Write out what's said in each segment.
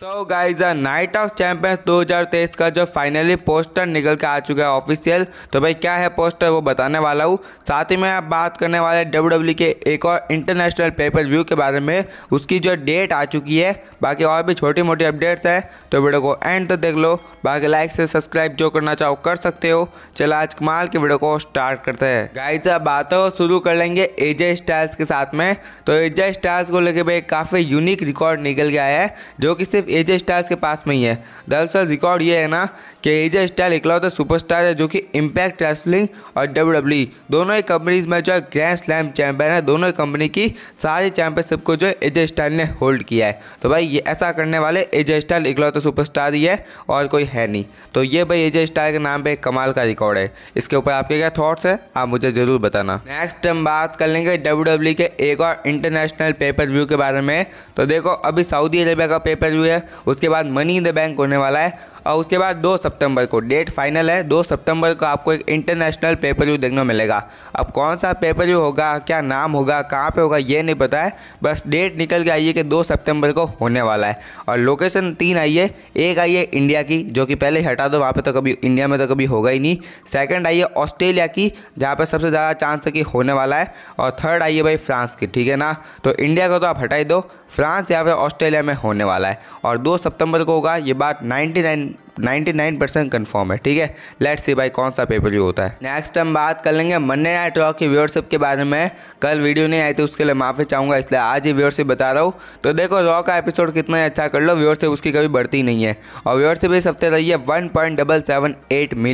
so guys night of champions 2023 का जो finally poster निकल के आ चुका है ऑफिशियल तो भाई क्या है पोस्टर वो बताने वाला हूँ साथ ही मैं आप बात करने वाले डब्ल्यू डब्ल्यू e के एक और इंटरनेशनल पेपर व्यू के बारे में उसकी जो डेट आ चुकी है बाकी और भी छोटी मोटी अपडेट्स है तो वीडियो को एंड तो देख लो बाकी लाइक से सब्सक्राइब जो करना चाहो कर सकते हो चलो आज कमाल की वीडियो को स्टार्ट करते हैं गाइज आप बातों शुरू कर लेंगे एजय स्टाइल्स के साथ में तो एजय स्टाइल्स को लेकर भाई काफ़ी यूनिक रिकॉर्ड निकल गया है जो कि सिर्फ सिर्फ एजे स्टाइल्स के पास में ही है दरअसल रिकॉर्ड ये है ना कि एजे स्टाइल इकलौता सुपरस्टार है जो कि इम्पैक्ट रेसलिंग और डब्ल्यू डब्ल्यू e, दोनों ही कंपनीज में जो है ग्रैंड स्लैम चैंपियन है दोनों ही कंपनी की सारी चैंपियनशिप को जो है एजे स्टाइल ने होल्ड किया है तो भाई ये ऐसा करने वाले एजे स्टाइल इकलौता सुपरस्टार ही है और कोई है नहीं तो ये भाई एजे स्टाइल के नाम पर कमाल का रिकॉर्ड है इसके ऊपर आपके क्या थाट्स है आप मुझे ज़रूर बताना नेक्स्ट हम बात कर लेंगे डब्ल्यू e के एक और इंटरनेशनल पेपर व्यू के बारे में तो देखो अभी सऊदी अरेबिया का पेपर व्यू है है उसके बाद मनी इन द बैंक होने वाला है और उसके बाद दो सितंबर को डेट फाइनल है दो सितंबर को आपको एक इंटरनेशनल पेपर व्यू देखने मिलेगा अब कौन सा पेपर व्यू होगा क्या नाम होगा कहाँ पे होगा ये नहीं पता है बस डेट निकल के आइए कि दो सितंबर को होने वाला है और लोकेशन तीन आइए एक आइए इंडिया की जो कि पहले हटा दो वहाँ पर तो कभी इंडिया में तो कभी होगा ही नहीं सेकेंड आइए ऑस्ट्रेलिया की जहाँ पर सबसे ज़्यादा चांस है कि होने वाला है और थर्ड आइए भाई फ्रांस की ठीक है ना तो इंडिया का तो आप हटाई दो फ्रांस या फिर ऑस्ट्रेलिया में होने वाला है और दो सितंबर को होगा ये बात 99 99 परसेंट कन्फर्म है ठीक है लेट सी भाई कौन सा पेपर यू होता है नेक्स्ट हम बात कर लेंगे मंडे नाइट रॉक की व्यवरशिप के बारे में कल वीडियो नहीं आई थी उसके लिए माफ़ी चाहूंगा इसलिए आज ही व्यवरशिप बता रहा हूँ तो देखो रॉ का एपिसोड कितना अच्छा कर लो व्यवरशिप उसकी कभी बढ़ती नहीं है और व्यवरशिप इस हफ्ते रही है वन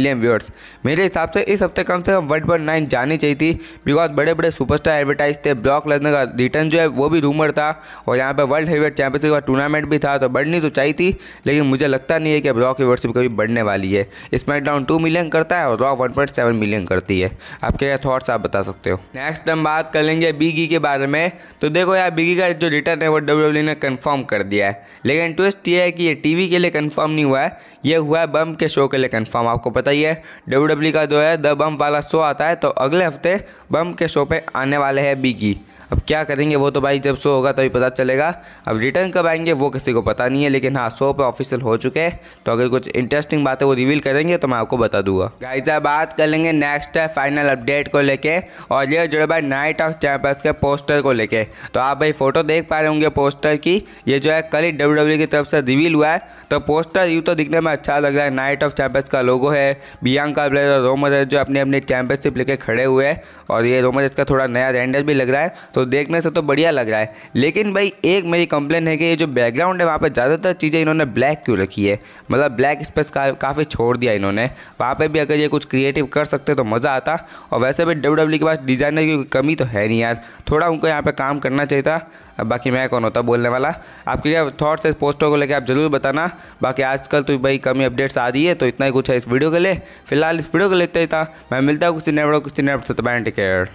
मिलियन व्यूअर्स मेरे हिसाब से इस हफ्ते कम से कम वन जानी चाहिए थी बिकॉज बड़े बड़े सुपरस्टार एडवर्टाइज थे ब्लॉक लगने का रिटर्न जो है वो भी रूमर था और यहाँ पर वर्ल्ड हेवीवेट चैंपियनशिप का टूर्नामेंट भी था तो बढ़नी तो चाहिए थी लेकिन मुझे लगता नहीं है कि ब्लॉक व्यूवरशिप कभी बढ़ने वाली है स्मैकडाउन टू मिलियन करता है और raw one point seven million करती है आपके क्या थॉट्स आप बता सकते हो नेक्स्ट हम बात कर लेंगे बिगी के बारे में तो देखो यार बिगी का जो रिटर्न है वो डब्ल्यू e ने कन्फर्म कर दिया है लेकिन ट्विस्ट ये है कि ये टी के लिए कन्फर्म नहीं हुआ है ये हुआ है बम के शो के लिए कन्फर्म आपको पता ही है डब्ल्यू e का जो है द बम वाला शो आता है तो अगले हफ्ते बम के शो पर आने वाले हैं बिगी अब क्या करेंगे वो तो भाई जब शो होगा तभी तो पता चलेगा अब रिटर्न कब आएंगे वो किसी को पता नहीं है लेकिन हाँ शो पे ऑफिशियल हो चुके हैं तो अगर कुछ इंटरेस्टिंग बातें वो रिवील करेंगे तो मैं आपको बता दूंगा गाइज अब बात कर लेंगे नेक्स्ट है फाइनल अपडेट को लेके और ये जो है भाई नाइट ऑफ चैंपियंस के पोस्टर को लेके तो आप भाई फोटो देख पा रहे होंगे पोस्टर की ये जो है कल ही डब्ल्यू e की तरफ से रिवील हुआ है तो पोस्टर यू तो दिखने में अच्छा लग रहा है नाइट ऑफ चैंपियंस का लोगो है बियांका ब्लेजर रोमर जो अपने अपने चैंपियनशिप लेके खड़े हुए हैं और ये रोमर इसका थोड़ा नया रेंडर भी लग रहा है तो तो देखने से तो बढ़िया लग रहा है लेकिन भाई एक मेरी कंप्लेन है कि ये जो बैकग्राउंड है वहाँ पर ज़्यादातर चीज़ें इन्होंने ब्लैक क्यों रखी है मतलब ब्लैक स्पेस का, काफ़ी छोड़ दिया इन्होंने वहाँ पर भी अगर ये कुछ क्रिएटिव कर सकते तो मज़ा आता और वैसे भी डब्ल्यू डब्ल्यू e के पास डिज़ाइनर की कमी तो है नहीं यार थोड़ा उनको यहाँ पर काम करना चाहिए था बाकी मैं कौन होता बोलने वाला आपके क्या थॉट्स है पोस्टर को लेकर आप जरूर बताना बाकी आजकल तो भाई कमी अपडेट्स आ रही है तो इतना ही कुछ है इस वीडियो के लिए फिलहाल इस वीडियो को लेते ही था मैं मिलता हूँ किसी नए वीडियो किसी नए टेक केयर